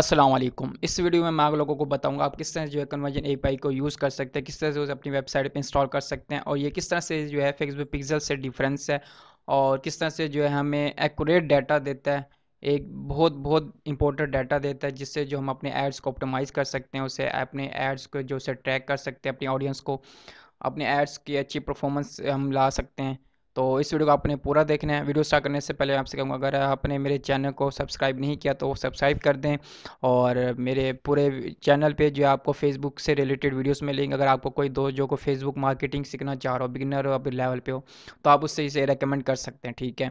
असलम इस वीडियो में मैं आप लोगों को बताऊंगा आप किस तरह जो है कन्वर्जन ए को यूज़ कर सकते हैं किस तरह से उसे अपनी वेबसाइट पे इंस्टॉल कर सकते हैं और ये किस तरह से जो है फेसबुक पिक्सल से डिफरेंस है और किस तरह से जो है हमें एक्यूरेट डाटा देता है एक बहुत बहुत इंपॉर्टेंट डाटा देता है जिससे जो हम अपने एड्स को ऑप्टोमाइज़ कर सकते हैं उसे अपने एड्स को जो उसे ट्रैक कर सकते हैं अपनी ऑडियंस को अपने एड्स की अच्छी परफॉर्मेंस हम ला सकते हैं तो इस वीडियो को आपने पूरा देखना है वीडियो स्टार्ट करने से पहले आपसे कहूँगा अगर आपने मेरे चैनल को सब्सक्राइब नहीं किया तो सब्सक्राइब कर दें और मेरे पूरे चैनल पे जो आपको फेसबुक से रिलेटेड वीडियोस मिलेंगे अगर आपको कोई दो जो को फेसबुक मार्केटिंग सीखना चाह रहा हो बिगिनर हो आप लेवल पे हो तो आप उससे इसे रिकमेंड कर सकते हैं ठीक है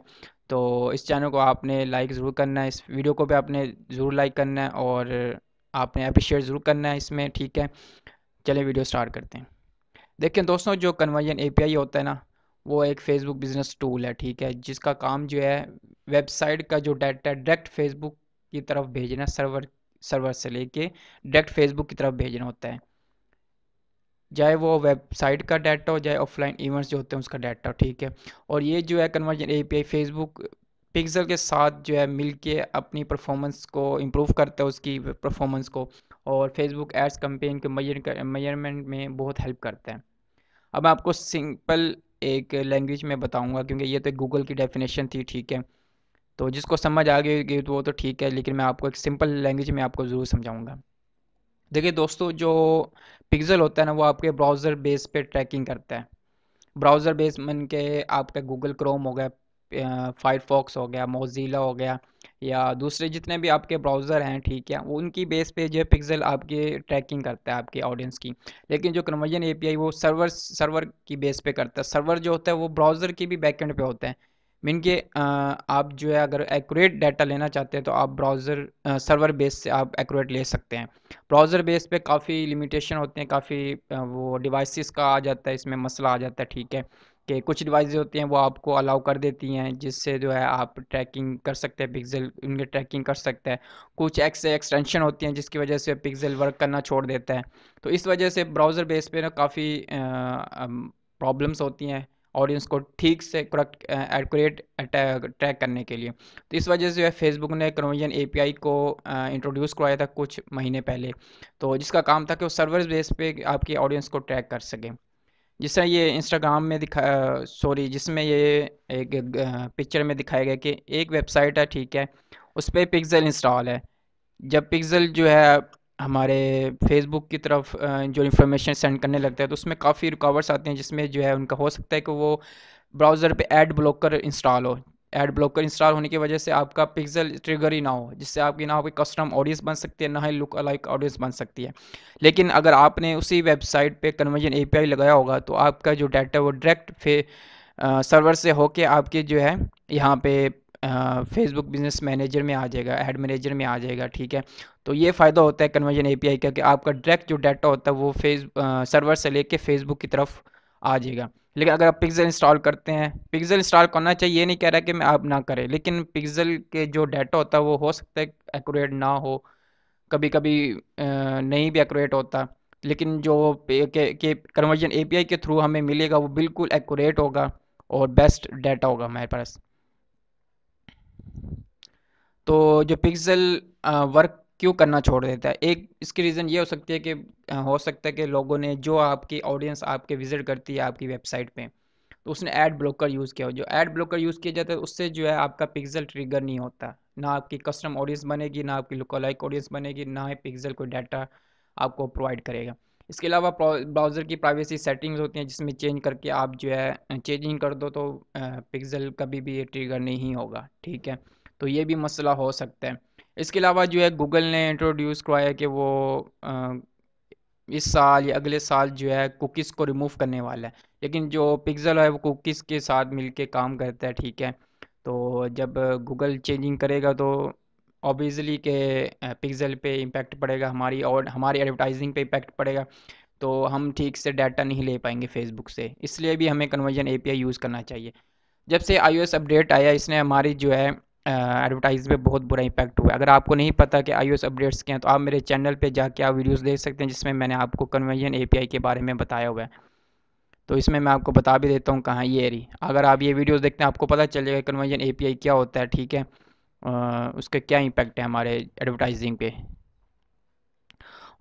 तो इस चैनल को आपने लाइक ज़रूर करना है इस वीडियो को भी आपने ज़रूर लाइक करना है और आपने अप्रिशिएट ज़रूर करना है इसमें ठीक है चलिए वीडियो स्टार्ट करते हैं देखें दोस्तों जो कन्वर्जन एपीआई होता है ना वो एक फेसबुक बिजनेस टूल है ठीक है जिसका काम जो है वेबसाइट का जो डाटा डायरेक्ट फेसबुक की तरफ भेजना सर्वर सर्वर से लेके डायरेक्ट फेसबुक की तरफ भेजना होता है चाहे वो वेबसाइट का डाटा हो चाहे ऑफलाइन इवेंट्स जो होते हैं उसका डाटा ठीक है और ये जो है कन्वर्जन एपीआई फेसबुक पिक्सल के साथ जो है मिलके अपनी परफॉर्मेंस को इम्प्रूव करता है उसकी परफॉर्मेंस को और फेसबुक एड्स कंपेन के मेजरमेंट में बहुत हेल्प करता है अब मैं आपको सिंपल एक लैंग्वेज में बताऊँगा क्योंकि ये तो गूगल की डेफिनेशन थी ठीक है तो जिसको समझ आ गई तो वो तो ठीक है लेकिन मैं आपको एक सिंपल लैंग्वेज में आपको ज़रूर समझाऊंगा देखिए दोस्तों जो पिक्सल होता है ना वो आपके ब्राउज़र बेस पे ट्रैकिंग करता है ब्राउज़र बेस मन के आपका गूगल क्रोम हो गया फायरफॉक्स हो गया मोजीला हो गया या दूसरे जितने भी आपके ब्राउज़र हैं ठीक है उनकी बेस पे जो पिक्सल आपके ट्रैकिंग करता है आपके ऑडियंस की लेकिन जो कन्वर्जन एपीआई वो सर्वर सर्वर की बेस पे करता है सर्वर जो होता है वो ब्राउज़र की भी बैकेंड पे होता है मीन के आप जो है अगर एक्यूरेट डाटा लेना चाहते हैं तो आप ब्राउज़र सर्वर बेस से आप एक्यूरेट ले सकते हैं ब्राउज़र बेस पे काफ़ी लिमिटेशन होते हैं काफ़ी वो डिवाइसेस का आ जाता है इसमें मसला आ जाता है ठीक है कि कुछ डिवाइस होती हैं वो आपको अलाउ कर देती हैं जिससे जो है आप ट्रैकिंग कर सकते हैं पिक्सल उनके ट्रैकिंग कर सकते हैं कुछ एक्स एक्सटेंशन होती हैं जिसकी वजह से पिक्सल वर्क करना छोड़ देता है तो इस वजह से ब्राउज़र बेस पे ना काफ़ी प्रॉब्लम्स होती हैं ऑडियंस को ठीक से करेक्ट एडकुरेट ट्रैक करने के लिए तो इस वजह से जो है फेसबुक ने क्रोमियन आई को इंट्रोड्यूस करवाया था कुछ महीने पहले तो जिसका काम था कि वो सर्वर बेस पे आपकी ऑडियंस को ट्रैक कर सकें जिस तरह ये इंस्टाग्राम में दिखा सॉरी जिसमें ये एक पिक्चर में दिखाया गया कि एक वेबसाइट है ठीक है उस पर पिक्ज़ल इंस्टॉल है जब पिक्ज़ल जो है हमारे फेसबुक की तरफ जो इंफॉर्मेशन सेंड करने लगता है तो उसमें काफ़ी रुकावट्स आते हैं जिसमें जो है उनका हो सकता है कि वो ब्राउज़र पे एड ब्लॉकर इंस्टॉल हो एड ब्लॉकर इंस्टॉल होने की वजह से आपका पिक्सल ट्रिगर ही ना हो जिससे आपकी ना कोई कस्टम ऑडियंस बन सकती है ना ही लुक अलाइक ऑडियंस बन सकती है लेकिन अगर आपने उसी वेबसाइट पे कन्वर्जन एपीआई लगाया होगा तो आपका जो डाटा वो डायरेक्ट फे सर्वर से होके आपके जो है यहाँ पे फेसबुक बिजनेस मैनेजर में आ जाएगा एड मैनेजर में आ जाएगा ठीक है तो ये फ़ायदा होता है कन्वर्जन एपीआई का कि आपका डायरेक्ट जो डाटा होता है वो फेस सर्वर से लेके फेसबुक की तरफ आ जाएगा लेकिन अगर आप पिक्सल इंस्टॉल करते हैं पिक्सल इंस्टॉल करना चाहिए ये नहीं कह रहा कि मैं आप ना करें लेकिन पिक्सल के जो डाटा होता है वो हो सकता है एक्यूरेट ना हो कभी कभी नहीं भी एक्यूरेट होता लेकिन जो के, कन्वर्जन एपीआई के थ्रू हमें मिलेगा वो बिल्कुल एक्यूरेट होगा और बेस्ट डाटा होगा हमारे पास तो जो पिक्सल वर्क क्यों करना छोड़ देता है एक इसकी रीज़न ये हो सकती है कि हो सकता है कि लोगों ने जो आपकी ऑडियंस आपके विज़िट करती है आपकी वेबसाइट पे तो उसने एड ब्लॉकर यूज़ किया हो जो एड ब्लॉकर यूज़ किया जाता है उससे जो है आपका पिक्सल ट्रिगर नहीं होता ना आपकी कस्टम ऑडियंस बनेगी ना आपकी लाइक ऑडियंस बनेगी ना ही पिक्सल कोई डाटा आपको प्रोवाइड करेगा इसके अलावा ब्राउज़र की प्राइवेसी सेटिंग्स होती हैं जिसमें चेंज करके आप जो है चेंजिंग कर दो तो पिक्सल कभी भी ये ट्रिगर नहीं होगा ठीक है तो ये भी मसला हो सकता है इसके अलावा जो है गूगल ने इंट्रोड्यूस करवाया कि वो इस साल या अगले साल जो है कुकीज़ को रिमूव करने वाला है लेकिन जो पिक्सल है वो कुकीज़ के साथ मिलके काम करता है ठीक है तो जब गूगल चेंजिंग करेगा तो ऑब्वियसली के पिक्सल पे इम्पेक्ट पड़ेगा हमारी और हमारी एडवर्टाइजिंग पे इम्पेक्ट पड़ेगा तो हम ठीक से डाटा नहीं ले पाएंगे फेसबुक से इसलिए भी हमें कन्वर्जन ए यूज़ करना चाहिए जब से आई अपडेट आया इसने हमारी जो है एडवर्टाइज पे बहुत बुरा इंपैक्ट हुआ अगर आपको नहीं पता कि आई अपडेट्स क्या हैं तो आप मेरे चैनल पे जाके आप वीडियोस देख सकते हैं जिसमें मैंने आपको कन्वर्जन एपीआई के बारे में बताया हुआ है तो इसमें मैं आपको बता भी देता हूँ कहाँ ये रही अगर आप ये वीडियोज़ देखते हैं आपको पता चल जाएगा कन्वर्जन ए क्या होता है ठीक है उसका क्या इम्पैक्ट है हमारे एडवर्टाइजिंग पे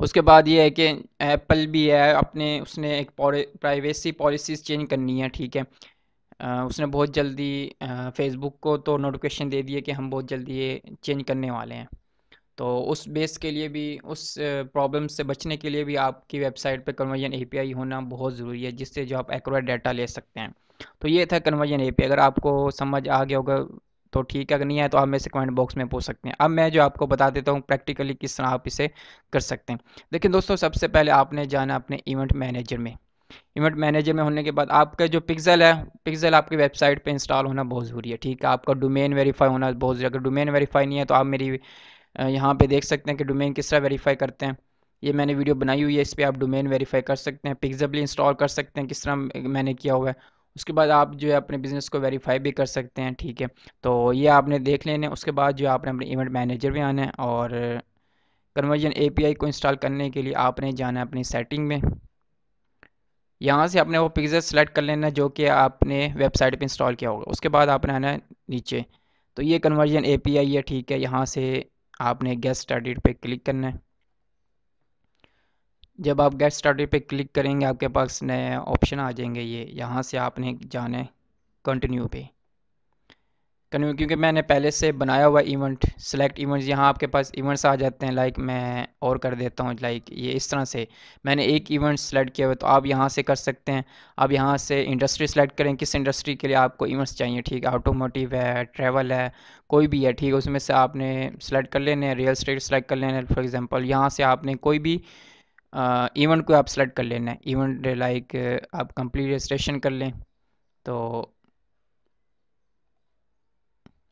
उसके बाद ये है कि एप्पल भी है अपने उसने एक प्राइवेसी पॉलिसीज़ चेंज करनी है ठीक है उसने बहुत जल्दी फेसबुक को तो नोटिफिकेशन दे दिए कि हम बहुत जल्दी ये चेंज करने वाले हैं तो उस बेस के लिए भी उस प्रॉब्लम से बचने के लिए भी आपकी वेबसाइट पर कन्वर्जन ए होना बहुत ज़रूरी है जिससे जो आप एक्यूरेट डाटा ले सकते हैं तो ये था कन्वर्जन ए अगर आपको समझ आ गया होगा तो ठीक है अगर नहीं है तो आप मेरे से कमेंट बॉक्स में पूछ सकते हैं अब मैं जो आपको बता देता हूँ प्रैक्टिकली किस तरह आप इसे कर सकते हैं देखिए दोस्तों सबसे पहले आपने जाना अपने इवेंट मैनेजर में इवेंट मैनेजर में होने के बाद आपका जो पिक्सल है पिक्सल आपकी वेबसाइट पे इंस्टॉल होना बहुत ज़रूरी है ठीक है आपका डोमेन वेरीफाई होना बहुत ज़रूरी है अगर डोमेन वेरीफाई नहीं है तो आप मेरी यहाँ पे देख सकते हैं कि डोमेन किस तरह वेरीफाई करते हैं ये मैंने वीडियो बनाई हुई है इस पर आप डोमेन वेरीफाई कर सकते हैं पिक्जल इंस्टॉल कर सकते हैं किस तरह मैंने किया हुआ है उसके बाद आप जो है अपने बिज़नेस को वेरीफाई भी कर सकते हैं ठीक है तो ये आपने देख लेने उसके बाद जो आपने अपने इवेंट मैनेजर में आना है और कन्वर्जन एपीआई को इंस्टॉल करने के लिए आपने जाना है अपनी सेटिंग में यहाँ से आपने वो पिक्चर सेलेक्ट कर लेना जो कि आपने वेबसाइट पे इंस्टॉल किया होगा उसके बाद आपने आना नीचे तो ये कन्वर्जन एपीआई है ठीक है यहाँ से आपने गेस्ट स्टार्टेड पे क्लिक करना है जब आप गेस्ट स्टार्टेड पे क्लिक करेंगे आपके पास नए ऑप्शन आ जाएंगे ये यहाँ से आपने जाना है कंटिन्यू पे क्योंकि मैंने पहले से बनाया हुआ इवेंट सेलेक्ट इवेंट्स यहाँ आपके पास इवेंट्स आ जाते हैं लाइक मैं और कर देता हूँ लाइक ये इस तरह से मैंने एक इवेंट सेलेक्ट किया हुआ तो आप यहाँ से कर सकते हैं आप यहाँ से इंडस्ट्री सेलेक्ट करें किस इंडस्ट्री के लिए आपको इवेंट्स चाहिए ठीक है ऑटोमोटिव है ट्रैवल है कोई भी है ठीक है उसमें से आपने सेलेक्ट कर लेने रियल स्टेट सेलेक्ट कर लेना फॉर एग्ज़ाम्पल यहाँ से आपने कोई भी इवेंट को आप सेलेक्ट कर लेना है इवेंट लाइक आप कंप्लीट रजिस्ट्रेशन कर लें तो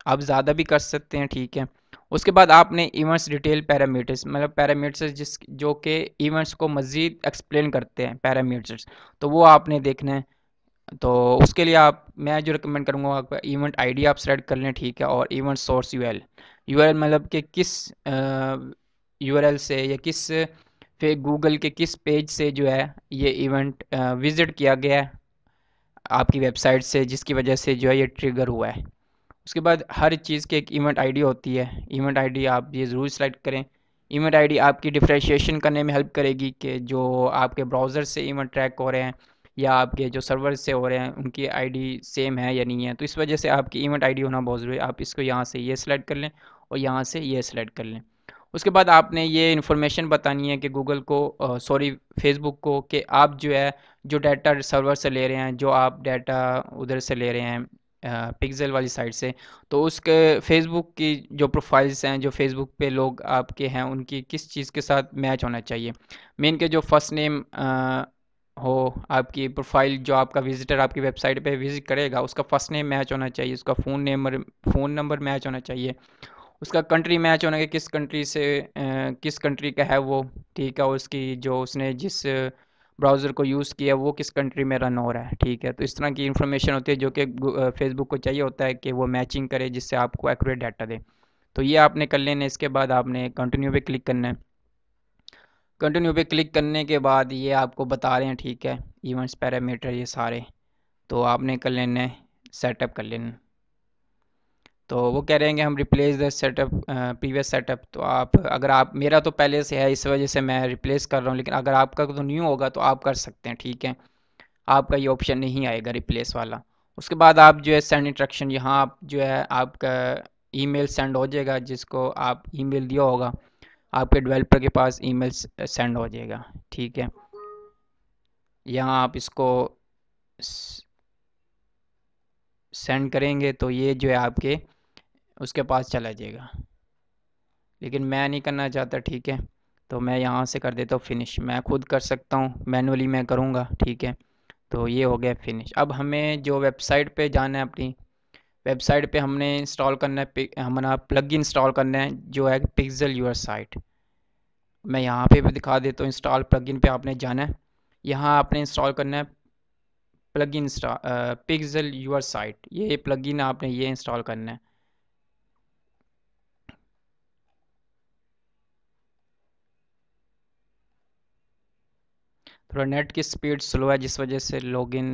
आप ज़्यादा भी कर सकते हैं ठीक है उसके बाद आपने इवेंट्स डिटेल पैरामीटर्स मतलब पैरामीटर्स जिस जो कि इवेंट्स को मज़ीद एक्सप्लेन करते हैं पैरामीटर्स तो वो आपने देखना है तो उसके लिए आप मैं जो रिकमेंड करूँगा आप इवेंट आई आप सेलेक्ट कर लें ठीक है और इवेंट सोर्स यू एल मतलब कि किस यू से या किस फिर गूगल के किस पेज से जो है ये इवेंट विज़िट किया गया है आपकी वेबसाइट से जिसकी वजह से जो है ये ट्रिगर हुआ है उसके बाद हर चीज़ की एक इवेंट आईडी होती है इवेंट आईडी आप ये ज़रूर सेलेक्ट करें इवेंट आईडी आपकी डिफ्रेंशिएशन करने में हेल्प करेगी कि जो आपके ब्राउज़र से इवेंट ट्रैक हो रहे हैं या आपके जो सर्वर से हो रहे हैं उनकी आईडी सेम है या नहीं है तो इस वजह से आपकी इवेंट आईडी होना बहुत ज़रूरी है आप इसको यहाँ से ये सिलेक्ट कर लें और यहाँ से ये सिलेक्ट कर लें उसके बाद आपने ये इन्फॉर्मेशन बतानी है कि गूगल को सॉरी फेसबुक को कि आप जो है जो डाटा सर्वर से ले रहे हैं जो आप डाटा उधर से ले रहे हैं पिक्सेल वाली साइट से तो उसके फेसबुक की जो प्रोफाइल्स हैं जो फेसबुक पे लोग आपके हैं उनकी किस चीज़ के साथ मैच होना चाहिए मेन के जो फर्स्ट नेम हो आपकी प्रोफाइल जो आपका विजिटर आपकी वेबसाइट पे विज़िट करेगा उसका फर्स्ट नेम मैच होना चाहिए उसका phone name phone number match होना चाहिए उसका कंट्री मैच होना चाहिए किस कंट्री से किस कंट्री का है वो ठीक है उसकी जो उसने जिस ब्राउज़र को यूज़ किया वो किस कंट्री में रन हो रहा है ठीक है तो इस तरह की इन्फॉर्मेशन होती है जो कि फेसबुक को चाहिए होता है कि वो मैचिंग करे जिससे आपको एक्यूरेट डाटा दे तो ये आपने कर लेना इसके बाद आपने कंटिन्यू पे क्लिक करना है कंटिन्यू पे क्लिक करने के बाद ये आपको बता रहे हैं ठीक है इवेंट्स पैरामीटर ये सारे तो आपने कर लेना है सेटअप कर लेना तो वो कह रहे हैं कि हम replace the setup previous setup तो आप अगर आप मेरा तो पहले से है इस वजह से मैं रिप्लेस कर रहा हूँ लेकिन अगर आपका तो न्यू होगा तो आप कर सकते हैं ठीक है आपका ये ऑप्शन नहीं आएगा रिप्लेस वाला उसके बाद आप जो है सेंड इंट्रक्शन यहाँ आप जो है आपका ईमेल सेंड हो जाएगा जिसको आप ईमेल दिया होगा आपके डेवलपर के पास ईमेल सेंड हो जाएगा ठीक है यहाँ आप इसको सेंड करेंगे तो ये जो है आपके उसके पास चला जाएगा लेकिन मैं नहीं करना चाहता ठीक है तो मैं यहाँ से कर देता हूँ फिनिश मैं खुद कर सकता हूँ मैनुअली मैं करूँगा ठीक है तो ये हो गया फिनिश अब हमें जो वेबसाइट पे जाना है अपनी वेबसाइट पे हमने इंस्टॉल करना है हमारा प्लग इंस्टॉल करना है जो है पिक्सल यूर साइट मैं यहाँ पे भी दिखा देता हूँ इंस्टॉल प्लग इन आपने जाना है यहाँ आपने इंस्टॉल करना है plug in pixel your site ये प्लग आपने ये इंस्टॉल करना है थोड़ा नेट की स्पीड स्लो है जिस वजह से लॉगिन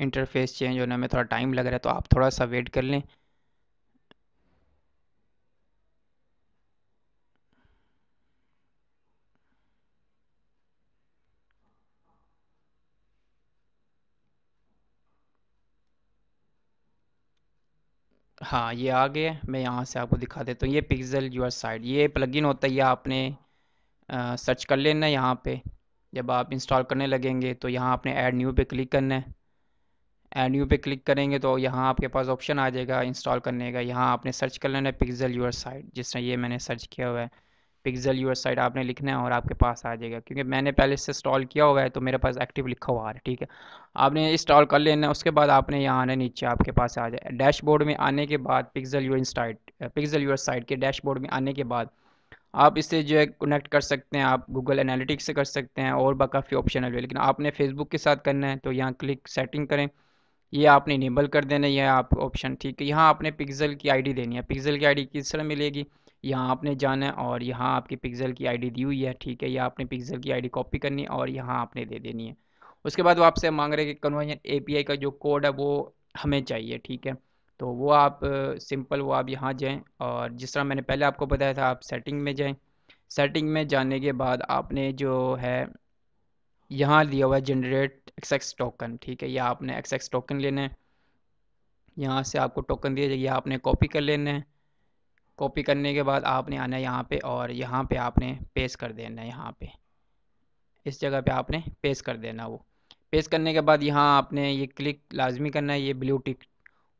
इंटरफेस चेंज होने में थोड़ा टाइम लग रहा है तो आप थोड़ा सा वेट कर लें हाँ ये आ गया मैं यहाँ से आपको दिखा देता हूँ ये पिक्सल यूर साइड ये प्लगइन होता है ये आपने आ, सर्च कर लेना यहाँ पे जब आप इंस्टॉल करने लगेंगे तो यहाँ आपने ऐड न्यू पे क्लिक करना है ऐड न्यू पे क्लिक करेंगे तो यहाँ आपके पास ऑप्शन आ जाएगा इंस्टॉल करने का यहाँ आपने सर्च कर लेना है पिक्ज़ल यूर साइट जिस तरह ये मैंने सर्च किया हुआ है पिक्ज़ल यूर साइट आपने लिखना है और आपके पास आ जाएगा क्योंकि मैंने पहले इससे इंस्टॉल किया हुआ है तो मेरे पास एक्टिव लिखा हुआ है ठीक है आपने इंस्टॉल कर लेना है उसके बाद आपने यहाँ आना नीचे आपके पास आ जाए डैशबोर्ड में आने के बाद pixel your site pixel your site के डैशबोर्ड में आने के बाद आप इसे जो है कनेक्ट कर सकते हैं आप गूगल एनालिटिक्स से कर सकते हैं और काफ़ी ऑप्शन है लेकिन आपने फेसबुक के साथ करना है तो यहाँ क्लिक सेटिंग करें ये आपने इनेबल कर देना यह आप ऑप्शन ठीक है यहाँ आपने पिक्सल की आईडी देनी है पिक्सल की आईडी किस तरह मिलेगी यहाँ आपने जाना है और यहाँ आपकी पिक्सल की आईडी दी हुई है ठीक है यह आपने पिक्सल की आईडी कॉपी करनी है और यहाँ आपने दे देनी है उसके बाद वो आपसे मांग रहे हैं कि कन्वर्जन एपीआई का जो कोड है वो हमें चाहिए ठीक है तो वो आप सिंपल वो आप यहाँ जाएँ और जिस तरह मैंने पहले आपको बताया था आप सेटिंग में जाएँ सेटिंग में जाने के बाद आपने जो है यहाँ लिया हुआ है जनरेट एक्सेक्स टोकन ठीक है या आपने एक्सेक्स टोकन लेना है यहाँ से आपको टोकन दिया जाएगी आपने कॉपी कर लेना है कॉपी करने के बाद आपने आना है यहाँ पर और यहाँ पे आपने पेश कर देना है यहाँ पे इस जगह पे आपने पेश कर देना वो पेश करने के बाद यहाँ आपने ये क्लिक लाजमी करना है ये ब्लू टिक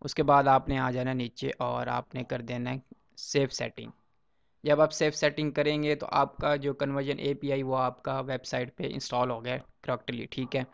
उसके बाद आपने आ जाना नीचे और आपने कर देना है सेफ सेटिंग जब आप सेफ सेटिंग करेंगे तो आपका जो कन्वर्जन एपीआई वो आपका वेबसाइट पे इंस्टॉल हो गया करेक्टली ठीक है